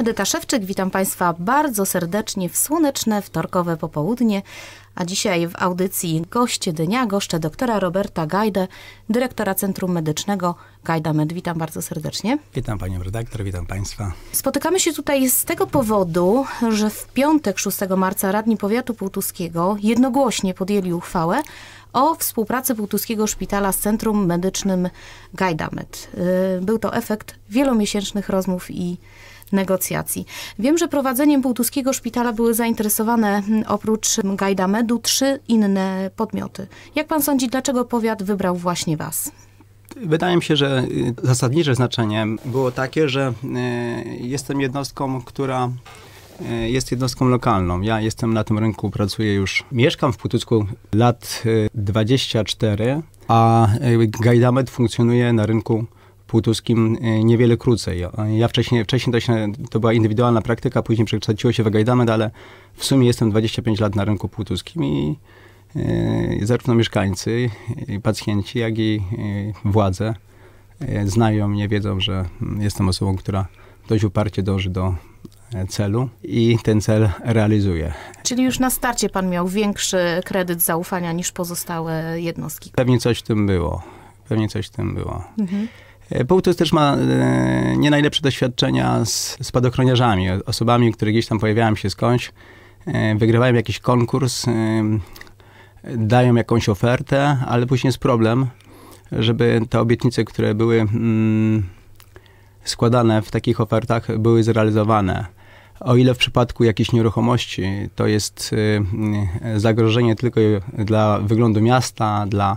Edyta Szewczyk, witam Państwa bardzo serdecznie w słoneczne wtorkowe popołudnie, a dzisiaj w audycji Goście Dnia goszczę doktora Roberta Gajdę, dyrektora Centrum Medycznego Gajda Med. Witam bardzo serdecznie. Witam Panią redaktor, witam Państwa. Spotykamy się tutaj z tego powodu, że w piątek 6 marca radni powiatu półtuskiego jednogłośnie podjęli uchwałę o współpracy Półtuskiego Szpitala z Centrum Medycznym Gajdamet. Y, był to efekt wielomiesięcznych rozmów i negocjacji. Wiem, że prowadzeniem Półtuskiego Szpitala były zainteresowane mm, oprócz mm, Gajdamedu trzy inne podmioty. Jak pan sądzi, dlaczego powiat wybrał właśnie was? Wydaje mi się, że y, zasadnicze znaczenie było takie, że y, jestem jednostką, która y, jest jednostką lokalną. Ja jestem na tym rynku, pracuję już, mieszkam w Półtusku lat 24, a Gajdamet funkcjonuje na rynku Półtuskim e, niewiele krócej. Ja wcześniej, wcześniej to, się, to była indywidualna praktyka, później przekształciło się w Gajdamend, ale w sumie jestem 25 lat na rynku półtuskim i e, zarówno mieszkańcy, e, pacjenci, jak i władze znają mnie, wiedzą, że mm, jestem osobą, która dość uparcie dąży do celu i ten cel realizuje. Czyli już na starcie pan miał większy kredyt zaufania niż pozostałe jednostki. Pewnie coś w tym było. Pewnie coś w tym było. Mhm. E, Półtus też ma e, nie najlepsze doświadczenia z spadochroniarzami, osobami, które gdzieś tam pojawiają się skądś, e, wygrywają jakiś konkurs, dają jakąś ofertę, ale później jest problem, żeby te obietnice, które były mm, składane w takich ofertach, były zrealizowane. O ile w przypadku jakiejś nieruchomości to jest zagrożenie tylko dla wyglądu miasta, dla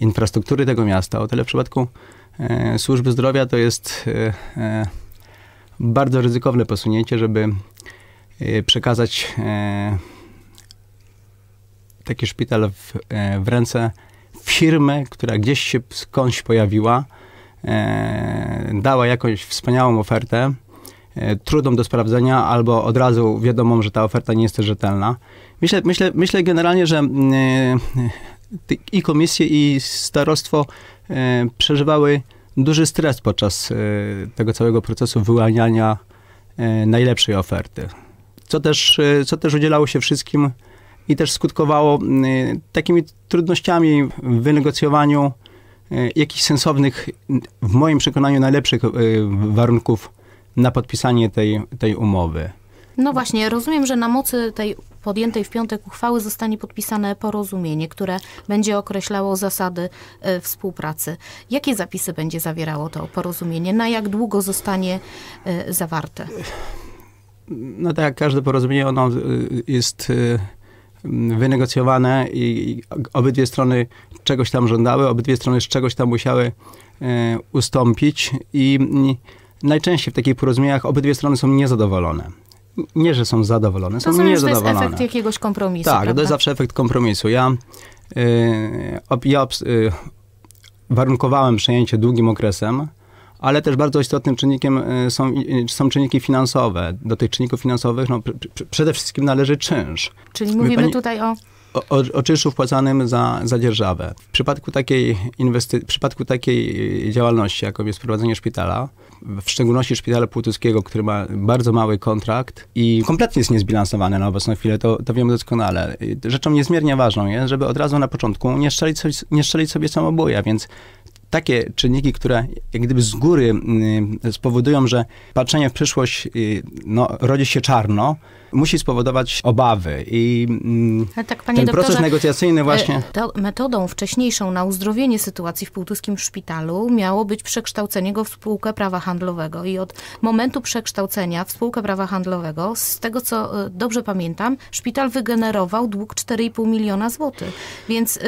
infrastruktury tego miasta, o tyle w przypadku E, służby zdrowia, to jest e, e, bardzo ryzykowne posunięcie, żeby przekazać taki szpital w, w ręce firmy, która gdzieś się skądś pojawiła, dała jakąś wspaniałą ofertę, trudną do sprawdzenia, albo od razu wiadomo, że ta oferta nie jest rzetelna. Myślę, myślę, myślę generalnie, że mm, i komisje, i starostwo E, przeżywały duży stres podczas e, tego całego procesu wyłaniania e, najlepszej oferty. Co też, co też udzielało się wszystkim i też skutkowało takimi trudnościami w wynegocjowaniu jakichś sensownych, w moim przekonaniu, najlepszych warunków na podpisanie tej, tej umowy. No właśnie, rozumiem, że na mocy tej podjętej w piątek uchwały zostanie podpisane porozumienie, które będzie określało zasady e, współpracy. Jakie zapisy będzie zawierało to porozumienie? Na jak długo zostanie e, zawarte? No tak, jak każde porozumienie, ono e, jest wynegocjowane i obydwie strony czegoś tam żądały, obydwie strony z czegoś tam musiały ustąpić i najczęściej w takich porozumieniach obydwie strony są niezadowolone nie, że są zadowolone, są Rozumiem, znaczy, niezadowolone. To jest efekt jakiegoś kompromisu. Tak, prawda? to jest zawsze efekt kompromisu. Ja, yy, ob, ja yy, warunkowałem przejęcie długim okresem, ale też bardzo istotnym czynnikiem y, są, y, są czynniki finansowe. Do tych czynników finansowych no, pr pr przede wszystkim należy czynsz. Czyli mówimy pani... tutaj o odczynszu wpłacanym za, za dzierżawę. W przypadku, takiej inwesty- w przypadku takiej działalności, jaką jest prowadzenie szpitala, w szczególności szpitala półtuskiego, który ma bardzo mały kontrakt i kompletnie jest niezbilansowany na obecną chwilę, to, to wiemy doskonale. Rzeczą niezmiernie ważną jest, żeby od razu na początku nie strzelić sobie, nie strzelić sobie więc takie czynniki, które jak gdyby z góry mm, spowodują, że patrzenie w przyszłość y, no, rodzi się czarno, musi spowodować obawy i mm, tak, panie ten doktorze, proces negocjacyjny e, właśnie... metodą wcześniejszą na uzdrowienie sytuacji w półtuskim szpitalu miało być przekształcenie go w spółkę prawa handlowego i od momentu przekształcenia w spółkę prawa handlowego, z tego co e, dobrze pamiętam, szpital wygenerował dług 4,5 miliona złotych. Więc e,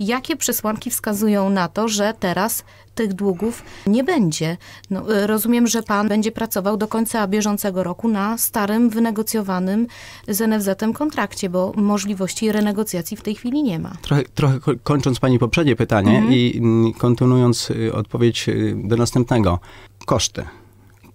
jakie przesłanki wskazują na to, że teraz tych długów nie będzie. No, e, rozumiem, że pan będzie pracował do końca bieżącego roku na starym, wynegocjowanym z NFZ-em kontrakcie, bo możliwości renegocjacji w tej chwili nie ma. Trochę, trochę kończąc pani poprzednie pytanie mhm. i mm, kontynuując y, odpowiedź y, do następnego. Koszty.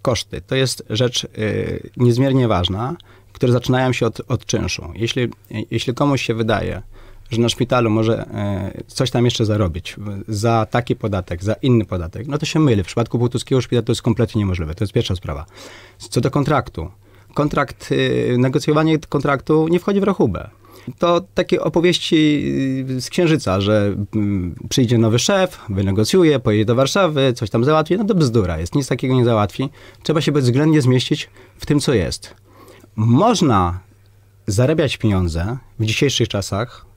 Koszty to jest rzecz y, niezmiernie ważna, które zaczynają się od, od czynszu. Jeśli, jeśli komuś się wydaje, że na szpitalu może e, coś tam jeszcze zarobić za taki podatek, za inny podatek, no to się myli. W przypadku Bułtuskiego szpitala to jest kompletnie niemożliwe. To jest pierwsza sprawa. Co do kontraktu. Kontrakt, y, negocjowanie kontraktu nie wchodzi w rachubę. To takie opowieści y, z Księżyca, że mm, przyjdzie nowy szef, wynegocjuje, pojedzie do Warszawy, coś tam załatwi. No to bzdura jest, nic takiego nie załatwi. Trzeba się bezwzględnie zmieścić w tym, co jest. Można zarabiać pieniądze w dzisiejszych czasach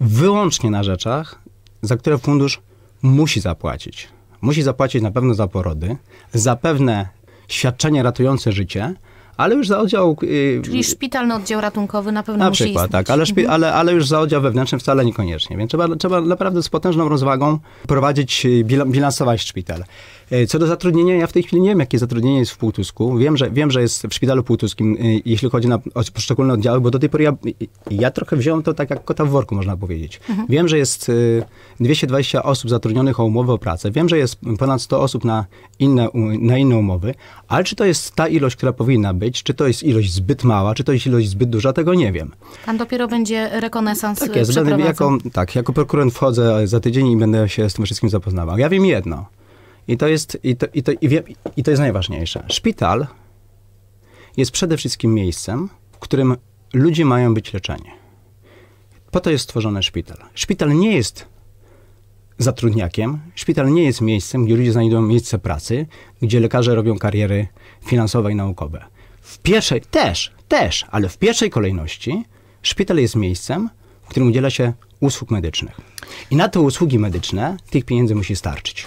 wyłącznie na rzeczach, za które fundusz musi zapłacić. Musi zapłacić na pewno za porody, zapewne świadczenie ratujące życie, ale już za oddział... Y, Czyli szpitalny oddział ratunkowy na pewno na musi przykład, tak, istnieć. tak, ale, mhm. ale, ale, już za oddział wewnętrzny wcale niekoniecznie. Więc trzeba, trzeba naprawdę z potężną rozwagą prowadzić, y, bilansować szpital. E, co do zatrudnienia, ja w tej chwili nie wiem, jakie zatrudnienie jest w Półtusku. Wiem, że, wiem, że jest w szpitalu półtuskim, e, jeśli chodzi na, o poszczególne oddziały, bo do tej pory ja, ja trochę wziąłem to tak jak kota w worku, można powiedzieć. Mhm. Wiem, że jest 220 e, osób zatrudnionych o umowę o pracę. Wiem, że jest ponad 100 osób na inne, na inne umowy, ale czy to jest ta ilość, która powinna być, czy to jest ilość zbyt mała, czy to jest ilość zbyt duża, tego nie wiem. Tam dopiero będzie rekonesans tak, jest, jako, tak, jako prokurent wchodzę za tydzień i będę się z tym wszystkim zapoznawał. Ja wiem jedno – i to jest, i to, i to, i, wie, i to jest najważniejsze. Szpital jest przede wszystkim miejscem, w którym ludzie mają być leczeni. Po to jest stworzony szpital. Szpital nie jest zatrudniakiem. Szpital nie jest miejscem, gdzie ludzie znajdują miejsce pracy, gdzie lekarze robią kariery finansowe i naukowe. W pierwszej, też, też, ale w pierwszej kolejności szpital jest miejscem, w którym udziela się usług medycznych. I na te usługi medyczne tych pieniędzy musi starczyć.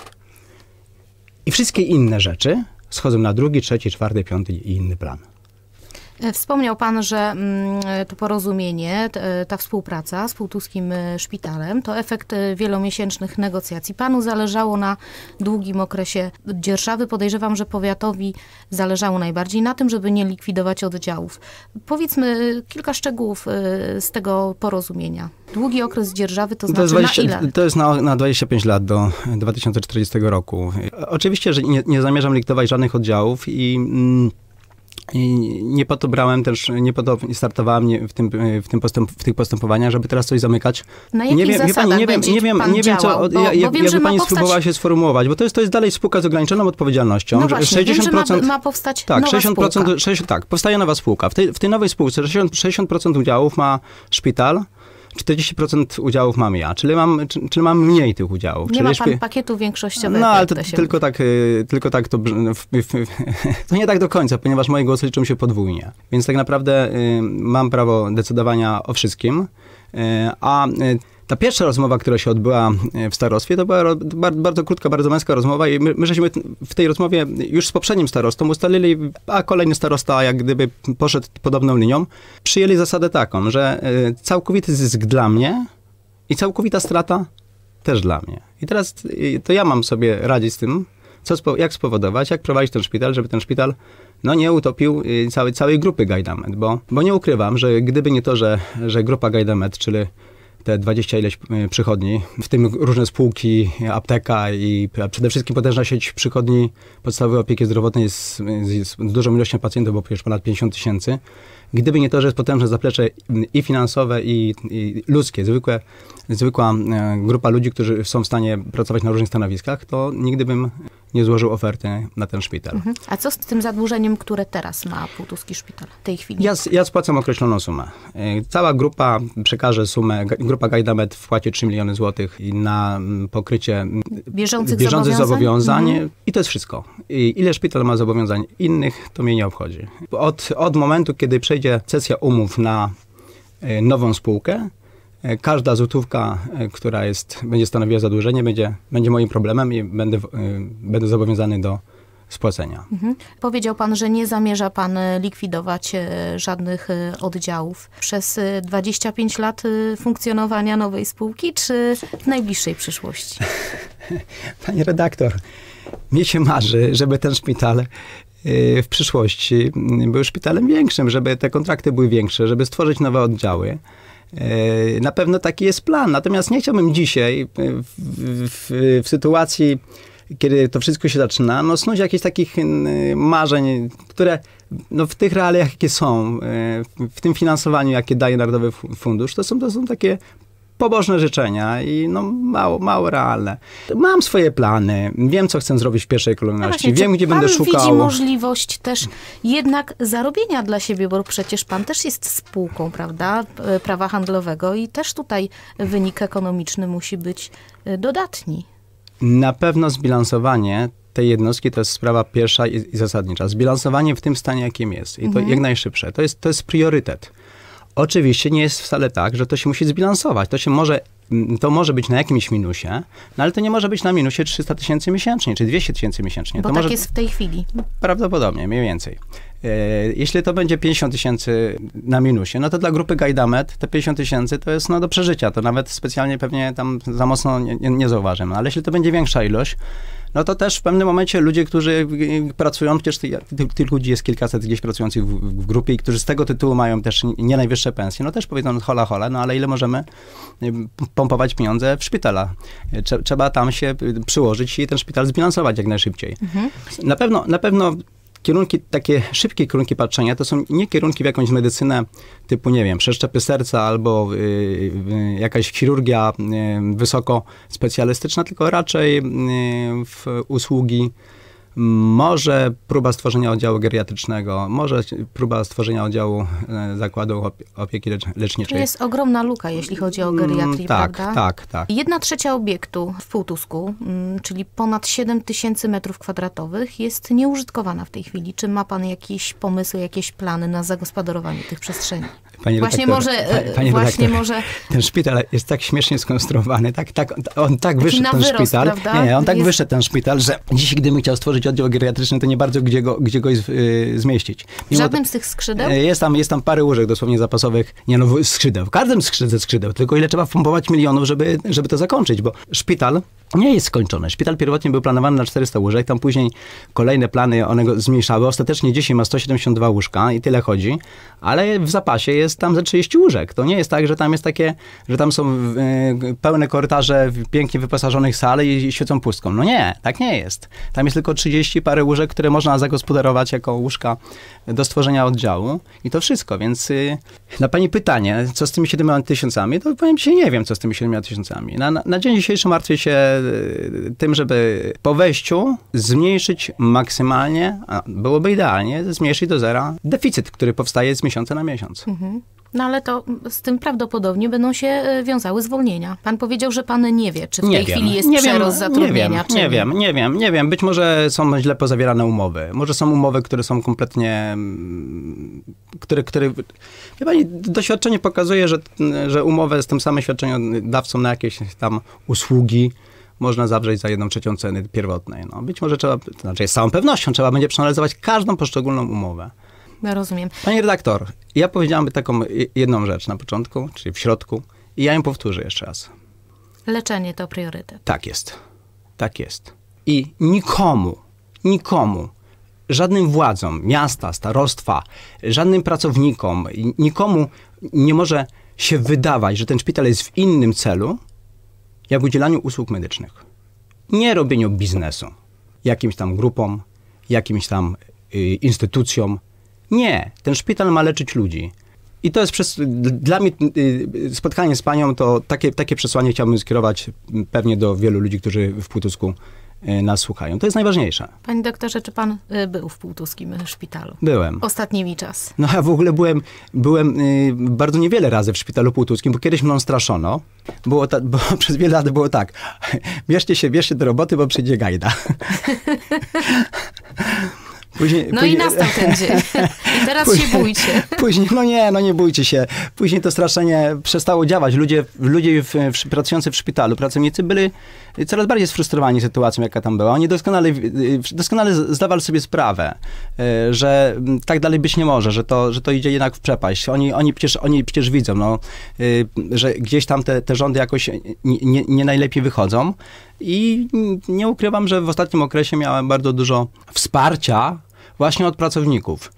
I wszystkie inne rzeczy schodzą na drugi, trzeci, czwarty, piąty i inny plan. E, wspomniał Pan, że mm, e, to porozumienie, e, ta współpraca z Półtuskim Szpitalem to efekt wielomiesięcznych negocjacji. Panu zależało na długim okresie dzierżawy. Podejrzewam, że powiatowi zależało najbardziej na tym, żeby nie likwidować oddziałów. Powiedzmy kilka szczegółów z tego porozumienia. Długi okres dzierżawy to, to znaczy 20, na ile? To jest na, na 25 lat do 2040 roku. Oczywiście, że nie, nie zamierzam likwidować żadnych oddziałów i... Mm, i nie po to brałem też, nie po to startowałem w, tym, e, w, tym postęp, w tych postępowaniach, żeby teraz coś zamykać. Na jakich nie wiem, zasadach pani, nie wiem, nie wiem, nie wiem, co, bo, ja, jak, wiem, jakby pani powstać... spróbowała się sformułować, bo to jest, to jest dalej spółka z ograniczoną no odpowiedzialnością. No właśnie, 60%, wiem, ma, ma, powstać tak, nowa 60%, spółka. 60, tak, powstaje nowa spółka. W tej, w tej nowej spółce 60%, 60 udziałów ma szpital, 40% udziałów mam ja, czyli mam, czyli mam mniej tych udziałów. Nie czyli ma pan pakietu większościowego. No, ale to, tylko, tak, y, tylko tak to... No, to nie tak do końca, ponieważ moje głosy liczą się podwójnie. Więc tak naprawdę y, mam prawo decydowania o wszystkim, y, a ta pierwsza rozmowa, która się odbyła e, w starostwie, to była bardzo, bardzo krótka, bardzo męska rozmowa i my, my, żeśmy w tej rozmowie już z poprzednim starostą ustalili, a kolejny starosta jak gdyby poszedł podobną linią, przyjęli zasadę taką, że e, całkowity zysk dla mnie i całkowita strata też dla mnie. I teraz e, to ja mam sobie radzić z tym, co, jak spowodować, jak prowadzić ten szpital, żeby ten szpital no, nie utopił całej, całej grupy Gajdamet, bo, bo nie ukrywam, że gdyby nie to, że, że grupa Gajdamet, czyli te 20 ileś y, przychodni, w tym różne spółki, apteka i przede wszystkim potężna sieć przychodni podstawowej opieki zdrowotnej z, z, z dużą ilością pacjentów, bo przecież ponad 50 tysięcy. Gdyby nie to, że jest potężne zaplecze i finansowe, i, i ludzkie, zwykłe, zwykła e, grupa ludzi, którzy są w stanie pracować na różnych stanowiskach, to nigdy bym nie złożył oferty na ten szpital. Mhm. A co z tym zadłużeniem, które teraz ma Półtuski Szpital w tej chwili? Ja, ja spłacam określoną sumę. E, cała grupa przekaże sumę, grupa Gajdamet wpłaci 3 miliony złotych na mm, pokrycie bieżących, bieżących zobowiązań, zobowiązań mhm. i to jest wszystko. Ile szpital ma zobowiązań innych, to mnie nie obchodzi. Od, od momentu, kiedy przejdzie cesja umów na e, nową spółkę, e, każda złotówka, e, która jest, będzie stanowiła zadłużenie, będzie, będzie moim problemem i będę, będę zobowiązany do spłacenia. Mhm. Powiedział pan, że nie zamierza pan likwidować żadnych oddziałów. Przez 25 lat funkcjonowania nowej spółki, czy w najbliższej przyszłości? Panie redaktor, mnie się marzy, żeby ten szpital e, w przyszłości mm, był szpitalem większym, żeby te kontrakty były większe, żeby stworzyć nowe oddziały. E, na pewno taki jest plan. Natomiast nie chciałbym dzisiaj e, w, w, w sytuacji, kiedy to wszystko się zaczyna, no snuć jakichś takich marzeń, które no w tych realiach, jakie są, w tym finansowaniu, jakie daje Narodowy Fundusz, to są, to są takie pobożne życzenia i no mało, mało realne. Mam swoje plany, wiem, co chcę zrobić w pierwszej no kolejności, wiem, gdzie będę szukał. widzi możliwość też jednak zarobienia dla siebie, bo przecież pan też jest spółką, prawda, e, prawa handlowego i też tutaj wynik ekonomiczny musi być e, dodatni. Na pewno zbilansowanie tej jednostki to jest sprawa pierwsza i, i zasadnicza. Zbilansowanie w tym stanie, jakim jest. I to mhm. jak najszybsze. To jest, to jest priorytet. Oczywiście nie jest wcale tak, że to się musi zbilansować. To się może mm, to może być na jakimś minusie, no ale to nie może być na minusie 300 tysięcy miesięcznie, czy 200 tysięcy miesięcznie. Bo to tak może... jest w tej chwili. Prawdopodobnie, mniej więcej. E, jeśli to będzie 50 tysięcy na minusie, no to dla grupy Gajdamet te 50 tysięcy to jest no, do przeżycia. To nawet specjalnie pewnie tam za mocno nie, nie, nie zauważymy. Ale jeśli to będzie większa ilość, no to też w pewnym momencie ludzie, którzy pracują, przecież tych ty, ty ludzi jest kilkaset gdzieś pracujących w, w, grupie i którzy z tego tytułu mają też nie najwyższe pensje, no też powiedzą no hola hola, no ale ile możemy y, pompować pieniądze w szpitala? Trzeba tam się y, przyłożyć i ten szpital zbilansować jak najszybciej. Mhm. Na pewno, na pewno kierunki, takie szybkie kierunki patrzenia, to są nie kierunki w jakąś medycynę typu, nie wiem, przeszczepy serca albo y, y, jakaś chirurgia y, wysoko specjalistyczna, tylko raczej y, w usługi może próba stworzenia oddziału geriatrycznego, może próba stworzenia oddziału e, zakładu opieki leczniczej. To jest ogromna luka, jeśli chodzi o geriatrię, mm, tak, prawda? Tak, tak. Jedna trzecia obiektu w Półtusku, mm, czyli ponad 7 tysięcy metrów kwadratowych, jest nieużytkowana w tej chwili. Czy ma Pan jakieś pomysły, jakieś plany na zagospodarowanie tych przestrzeni? Panie właśnie redaktor, może, pa, e, panie właśnie może... Ten szpital jest tak śmiesznie skonstruowany, tak, tak, on tak wyszedł ten wyrost, szpital. Prawda? Nie, on tak jest... wyszedł ten szpital, że dziś, gdybym chciał stworzyć otworzyć oddział geriatryczny, to nie bardzo gdzie go, gdzie go jest, y, zmieścić. Mimo w żadnym z tych skrzydeł? Y, jest tam, jest tam parę łóżek dosłownie zapasowych, nie no, skrzydeł, w każdym skrzydle skrzydeł, tylko ile trzeba wpompować milionów, żeby, żeby to zakończyć, bo szpital nie jest skończony. Szpital pierwotnie był planowany na 400 łóżek, tam później kolejne plany one go zmniejszały. Ostatecznie dzisiaj ma 172 łóżka i tyle chodzi, ale w zapasie jest tam ze 30 łóżek. To nie jest tak, że tam jest takie, że tam są y, pełne korytarze pięknie wyposażonych sal i, i świecą pustką. No nie, tak nie jest. Tam jest tylko 30 30 parę łóżek, które można zagospodarować jako łóżka do stworzenia oddziału. I to wszystko, więc y, na pani pytanie, co z tymi 7 tysiącami, to powiem ci, nie wiem, co z tymi 7 tysiącami. Na, na, na dzień dzisiejszy martwię się y, tym, żeby po wejściu zmniejszyć maksymalnie, byłoby idealnie, zmniejszyć do zera deficyt, który powstaje z miesiąca na miesiąc. Mhm. No ale to z tym prawdopodobnie będą się e, wiązały zwolnienia. Pan powiedział, że pan nie wie, czy w nie tej wiem. chwili jest nie przerost wiem, zatrudnienia. Nie wiem, czy... nie wiem, nie wiem, nie wiem. Być może są źle pozawierane umowy. Może są umowy, które są kompletnie... Mm, które, które... Wie pani, doświadczenie pokazuje, że, że umowę z tym samym świadczeniodawcą na jakieś tam usługi można zawrzeć za jedną trzecią ceny pierwotnej. No, być może trzeba, znaczy z całą pewnością trzeba będzie przeanalizować każdą poszczególną umowę no rozumiem. Panie redaktor, ja powiedziałam taką jedną rzecz na początku, czyli w środku, i ja ją powtórzę jeszcze raz. Leczenie to priorytet. Tak jest. Tak jest. I nikomu, nikomu, żadnym władzom miasta, starostwa, żadnym pracownikom, nikomu nie może się wydawać, że ten szpital jest w innym celu, jak udzielaniu usług medycznych. Nie robieniu biznesu jakimś tam grupom, jakimś tam y, instytucjom, nie, ten szpital ma leczyć ludzi. I to jest przez, dla mnie y, spotkanie z panią to takie, takie przesłanie chciałbym skierować pewnie do wielu ludzi, którzy w Płutusku y, nas słuchają. To jest najważniejsze. Panie doktorze, czy pan y, był w półtuskim szpitalu? Byłem. Ostatnimi czas. No ja w ogóle byłem, byłem bardzo niewiele razy w szpitalu półtuskim, bo kiedyś mną straszono. Było ta, bo przez wiele lat było tak, bierzcie się, bierzcie do roboty, bo przyjdzie gajda. Później, no później... i nastał ten dzień. I teraz później, się bójcie. Później, no nie, no nie bójcie się. Później to straszenie przestało działać. Ludzie, ludzie w, w, pracujący w szpitalu, pracownicy byli coraz bardziej sfrustrowani sytuacją, jaka tam była. Oni doskonale, doskonale zdawali sobie sprawę, e, że tak dalej być nie może, że to, że to idzie jednak w przepaść. Oni, oni, przecież, oni przecież widzą, no, y, że gdzieś tam te, te rządy jakoś nie, nie najlepiej wychodzą. I nie ukrywam, że w ostatnim okresie miałem bardzo dużo wsparcia właśnie od pracowników.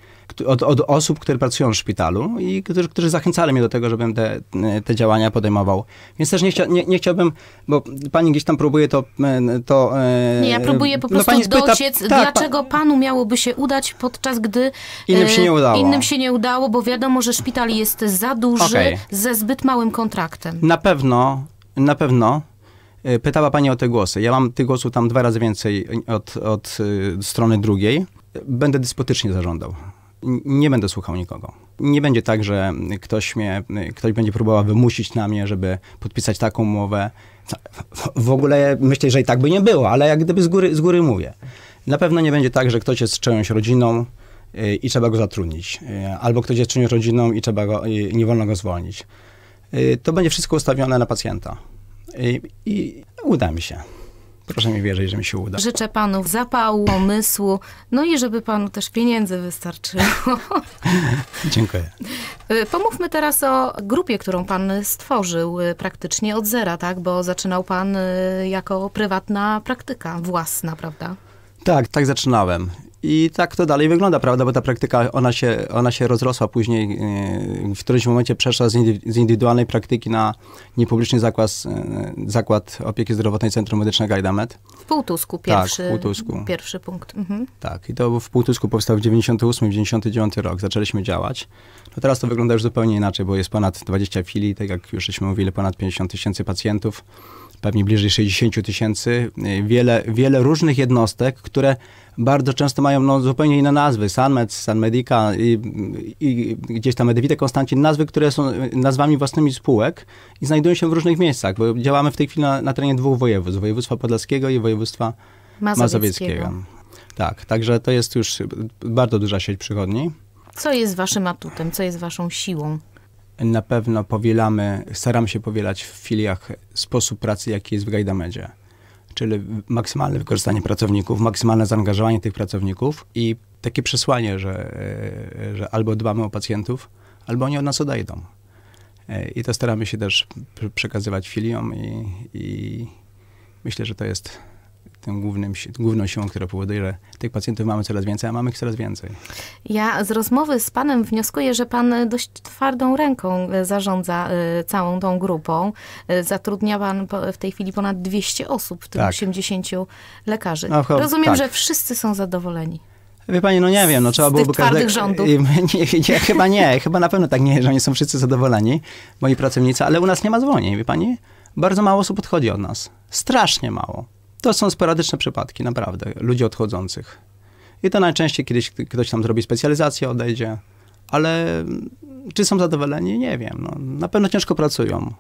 Od, od, osób, które pracują w szpitalu i którzy, którzy zachęcali mnie do tego, żebym te, te działania podejmował. Więc też nie, chcia, nie, nie, chciałbym, bo pani gdzieś tam próbuje to... E, to e, nie, ja próbuję po no prostu no dociec, pyta, tak, dlaczego panu miałoby się udać, podczas gdy innym się nie e, udało. Innym się nie udało, bo wiadomo, że szpital jest za duży, okay. ze zbyt małym kontraktem. Na pewno, na pewno E, pytała Pani o te głosy. Ja mam tych głosów tam dwa razy więcej od, od e, strony drugiej. Będę dyspotycznie zażądał. Nie będę słuchał nikogo. Nie będzie tak, że ktoś, mnie, ktoś będzie próbował wymusić na mnie, żeby podpisać taką umowę. W ogóle myślę, że i tak by nie było, ale jak gdyby z góry, z góry mówię. Na pewno nie będzie tak, że ktoś jest z czyjąś rodziną, e, i trzeba go zatrudnić. Albo ktoś jest czyjąś rodziną i trzeba go, i nie wolno go zwolnić. To będzie wszystko ustawione na pacjenta i, i uda mi się. Proszę mi wierzyć, że mi się uda. Życzę panu zapału, umysłu, no i żeby panu też pieniędzy wystarczyło. Dziękuję. Y, pomówmy teraz o grupie, którą pan stworzył y, praktycznie od zera, tak? Bo zaczynał pan y, jako prywatna praktyka własna, prawda? Tak, tak zaczynałem. I tak to dalej wygląda, prawda? Bo ta praktyka, ona się, ona się rozrosła później, e, w którymś momencie przeszła z, indywidualnej praktyki na niepubliczny zakład, e, zakład opieki zdrowotnej Centrum Medyczne Gajdamet. W Półtusku pierwszy, tak, w Półtusku. pierwszy punkt. Mhm. Tak, i to w Półtusku powstał w 98-99 rok, zaczęliśmy działać. No teraz to wygląda już zupełnie inaczej, bo jest ponad 20 filii, tak jak już żeśmy mówili, ponad 50 tysięcy pacjentów, pewnie bliżej 60 tysięcy. E, wiele, wiele różnych jednostek, które bardzo często mają no, zupełnie inne nazwy. Sanmed, Sanmedica i, i gdzieś tam Medivite Konstancin. Nazwy, które są nazwami własnymi spółek i znajdują się w różnych miejscach, bo działamy w tej chwili na, na terenie dwóch województw. Województwa podlaskiego i województwa mazowieckiego. mazowieckiego. Tak, także to jest już bardzo duża sieć przychodni. Co jest waszym atutem? Co jest waszą siłą? Na pewno powielamy, staramy się powielać w filiach sposób pracy, jaki jest w Gajdamedzie czyli maksymalne wykorzystanie pracowników, maksymalne zaangażowanie tych pracowników i takie przesłanie, że, e, że albo dbamy o pacjentów, albo oni od nas odejdą. E, I to staramy się też przekazywać filiom i, i myślę, że to jest tym głównym, główną siłą, która powoduje, że tych pacjentów mamy coraz więcej, a mamy ich coraz więcej. Ja z rozmowy z panem wnioskuję, że pan dość twardą ręką e, zarządza e, całą tą grupą. E, zatrudnia pan w tej chwili ponad 200 osób, w tym tak. 80 lekarzy. No, Rozumiem, tak. że wszyscy są zadowoleni. Wie pani, no nie wiem, no trzeba byłoby każdego... rządów. Nie, nie, chyba nie, chyba na pewno tak nie, że oni są wszyscy zadowoleni, moi pracownicy, ale u nas nie ma dzwoni, wie pani? Bardzo mało osób odchodzi od nas. Strasznie mało. To są sporadyczne przypadki, naprawdę, ludzi odchodzących. I to najczęściej kiedyś ktoś tam zrobi specjalizację, odejdzie, ale mm, czy są zadowoleni? Nie wiem. No, na pewno ciężko pracują.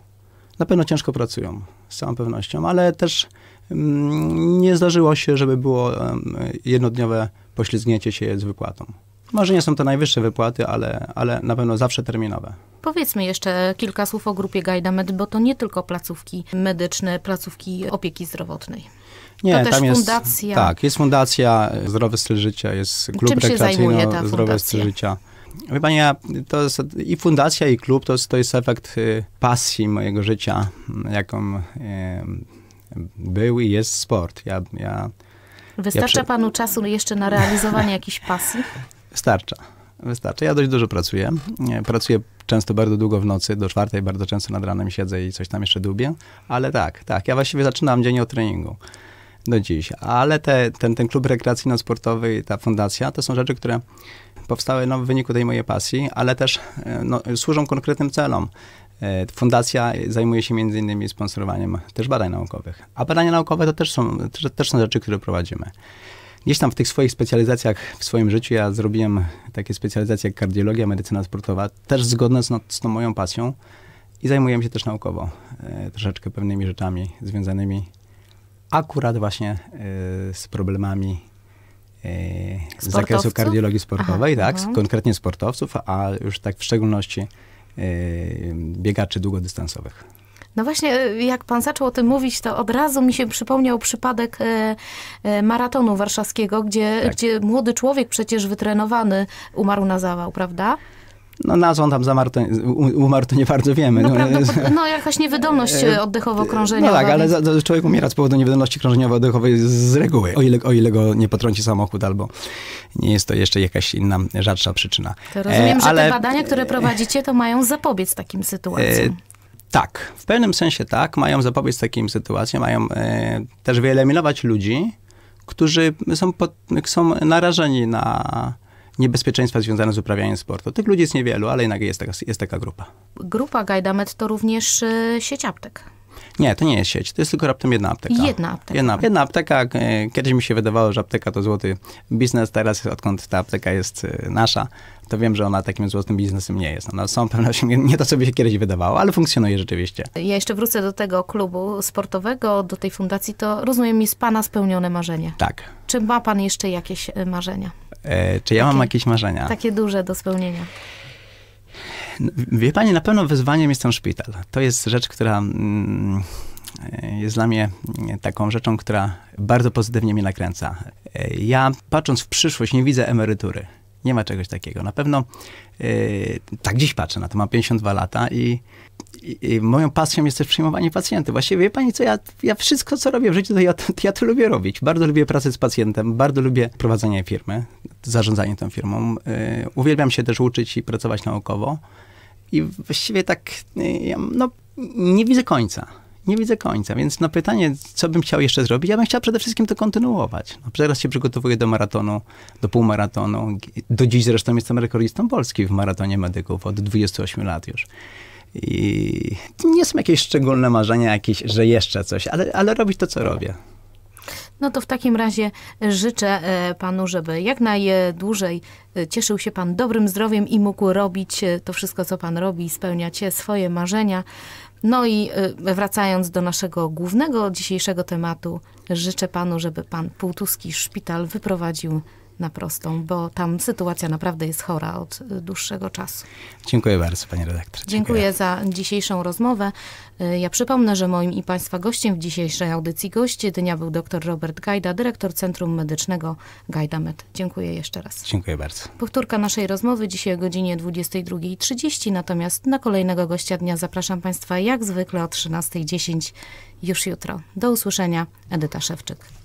Na pewno ciężko pracują, z całą pewnością, ale też mm, nie zdarzyło się, żeby było um, jednodniowe poślizgnięcie się z wypłatą. Może nie są to najwyższe wypłaty, ale, ale na pewno zawsze terminowe. Powiedzmy jeszcze kilka słów o grupie Med, bo to nie tylko placówki medyczne, placówki opieki zdrowotnej. Nie, to też tam jest, fundacja. Tak, jest fundacja Zdrowy Styl Życia, jest klub Czym rekreacyjny Zdrowy Styl Życia. Wie pani, ja, to jest, i fundacja, i klub to jest, to jest efekt y, pasji mojego życia, jaką y, był i jest sport. Ja, ja, Wystarcza ja przy... panu czasu jeszcze na realizowanie jakichś pasji? Wystarcza. Wystarcza. Ja dość dużo pracuję. Pracuję często bardzo długo w nocy, do czwartej, bardzo często nad ranem siedzę i coś tam jeszcze dubię, ale tak, tak. Ja właściwie zaczynam dzień od treningu do dziś. Ale te, ten, ten klub rekreacyjno-sportowy i ta fundacja to są rzeczy, które powstały no, w wyniku tej mojej pasji, ale też e, no, służą konkretnym celom. E, fundacja zajmuje się między innymi sponsorowaniem też badań naukowych. A badania naukowe to też są, też są rzeczy, które prowadzimy. Gdzieś tam w tych swoich specjalizacjach w swoim życiu ja zrobiłem takie specjalizacje jak kardiologia, medycyna sportowa, też zgodne z, no, z tą moją pasją i zajmuję się też naukowo e, troszeczkę pewnymi rzeczami związanymi akurat właśnie e, z problemami e, z zakresu kardiologii sportowej, Aha, tak, mhm. konkretnie sportowców, a już tak w szczególności e, biegaczy długodystansowych. No właśnie, jak pan zaczął o tym mówić, to od razu mi się przypomniał przypadek maratonu warszawskiego, gdzie, tak. gdzie młody człowiek przecież wytrenowany umarł na zawał, prawda? No nazwą tam zamarto, umarł, to nie bardzo wiemy. No, no, no jakaś niewydolność e, oddechowo-krążeniowa. No tak, ale za, za człowiek umiera z powodu niewydolności krążeniowo-oddechowej z reguły, o ile, o ile go nie potrąci samochód, albo nie jest to jeszcze jakaś inna, rzadsza przyczyna. To e, rozumiem, e, że te badania, które e, prowadzicie, to mają zapobiec takim sytuacjom. E, tak, w pewnym sensie tak, mają zapobiec takim sytuacjom, mają e, też wyeliminować ludzi, którzy są, pod, są narażeni na niebezpieczeństwa związane z uprawianiem sportu. Tych ludzi jest niewielu, ale jednak jest taka, jest taka grupa. Grupa Gajdamet to również y, sieć aptek. Nie, to nie jest sieć, to jest tylko raptem jedna apteka. Jedna apteka. Jedna, jedna apteka. E, kiedyś mi się wydawało, że apteka to złoty biznes, teraz odkąd ta apteka jest e, nasza, to wiem, że ona takim złotym biznesem nie jest. Ona no, no, z całą pewnością nie to, co by się kiedyś wydawało, ale funkcjonuje rzeczywiście. Ja jeszcze wrócę do tego klubu sportowego, do tej fundacji, to rozumiem, jest Pana spełnione marzenie. Tak. Czy ma Pan jeszcze jakieś e, marzenia? E, czy ja takie, mam jakieś marzenia? Takie duże do spełnienia. Wie pani, na pewno wyzwaniem jest ten szpital. To jest rzecz, która mm, e, jest dla mnie mm, taką rzeczą, która bardzo pozytywnie mnie nakręca. E, ja patrząc w przyszłość nie widzę emerytury. Nie ma czegoś takiego. Na pewno tak dziś patrzę na to. Mam 52 lata i i, moją pasją jest też przyjmowanie pacjentów. Właściwie wie pani co, ja, ja wszystko, co robię w życiu, to ja, to ja to lubię robić. Bardzo lubię pracę z pacjentem, bardzo lubię prowadzenie firmy, zarządzanie tą firmą. Y, uwielbiam się też uczyć i pracować naukowo. I właściwie tak, y, no, nie widzę końca. Nie widzę końca, więc na no, pytanie, co bym chciał jeszcze zrobić, ja bym chciał przede wszystkim to kontynuować. No, teraz się przygotowuję do maratonu, do półmaratonu. Do dziś zresztą jestem rekordistą Polski w maratonie medyków od 28 lat już. I nie są jakieś szczególne marzenia, jakieś, że jeszcze coś, ale, ale robić to, co robię. No to w takim razie życzę e, panu, żeby jak najdłużej e, cieszył się pan dobrym zdrowiem i mógł robić e, to wszystko, co pan robi, spełniać swoje marzenia. No i wracając do naszego głównego dzisiejszego tematu, życzę panu, żeby pan Półtuski Szpital wyprowadził na prostą, bo tam sytuacja naprawdę jest chora od y, dłuższego czasu. Dziękuję bardzo, pani redaktor. Dziękuję, Dziękuję za dzisiejszą rozmowę. Y, ja przypomnę, że moim i państwa gościem w dzisiejszej audycji goście dnia był dr Robert Gajda, dyrektor Centrum Medycznego Gajda Med. Dziękuję jeszcze raz. Dziękuję bardzo. Powtórka naszej rozmowy dzisiaj o godzinie 22.30, natomiast na kolejnego gościa dnia zapraszam państwa jak zwykle o 13.10 już jutro. Do usłyszenia, Edyta Szewczyk.